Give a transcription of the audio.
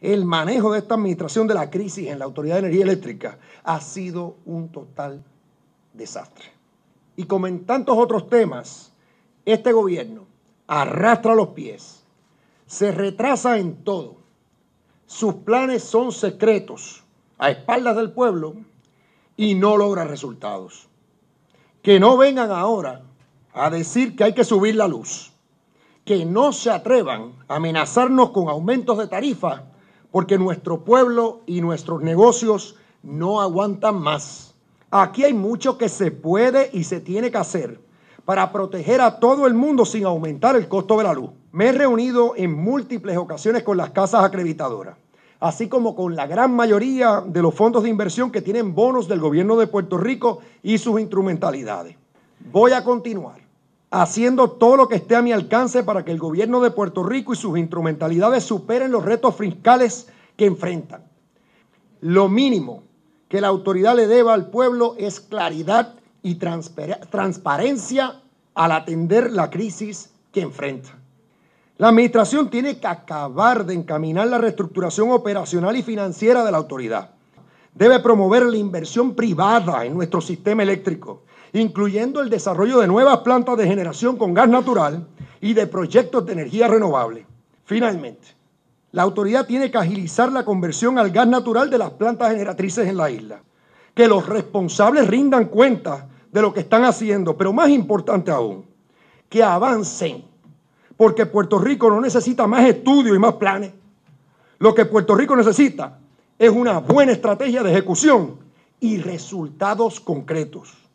el manejo de esta administración de la crisis en la Autoridad de Energía Eléctrica ha sido un total desastre. Y como en tantos otros temas, este gobierno arrastra los pies, se retrasa en todo, sus planes son secretos a espaldas del pueblo y no logra resultados. Que no vengan ahora a decir que hay que subir la luz, que no se atrevan a amenazarnos con aumentos de tarifa porque nuestro pueblo y nuestros negocios no aguantan más. Aquí hay mucho que se puede y se tiene que hacer para proteger a todo el mundo sin aumentar el costo de la luz. Me he reunido en múltiples ocasiones con las casas acreditadoras, así como con la gran mayoría de los fondos de inversión que tienen bonos del gobierno de Puerto Rico y sus instrumentalidades. Voy a continuar haciendo todo lo que esté a mi alcance para que el gobierno de Puerto Rico y sus instrumentalidades superen los retos fiscales que enfrentan. Lo mínimo que la autoridad le deba al pueblo es claridad y transparencia al atender la crisis que enfrenta. La administración tiene que acabar de encaminar la reestructuración operacional y financiera de la autoridad debe promover la inversión privada en nuestro sistema eléctrico, incluyendo el desarrollo de nuevas plantas de generación con gas natural y de proyectos de energía renovable. Finalmente, la autoridad tiene que agilizar la conversión al gas natural de las plantas generatrices en la isla, que los responsables rindan cuenta de lo que están haciendo, pero más importante aún, que avancen, porque Puerto Rico no necesita más estudios y más planes. Lo que Puerto Rico necesita es una buena estrategia de ejecución y resultados concretos.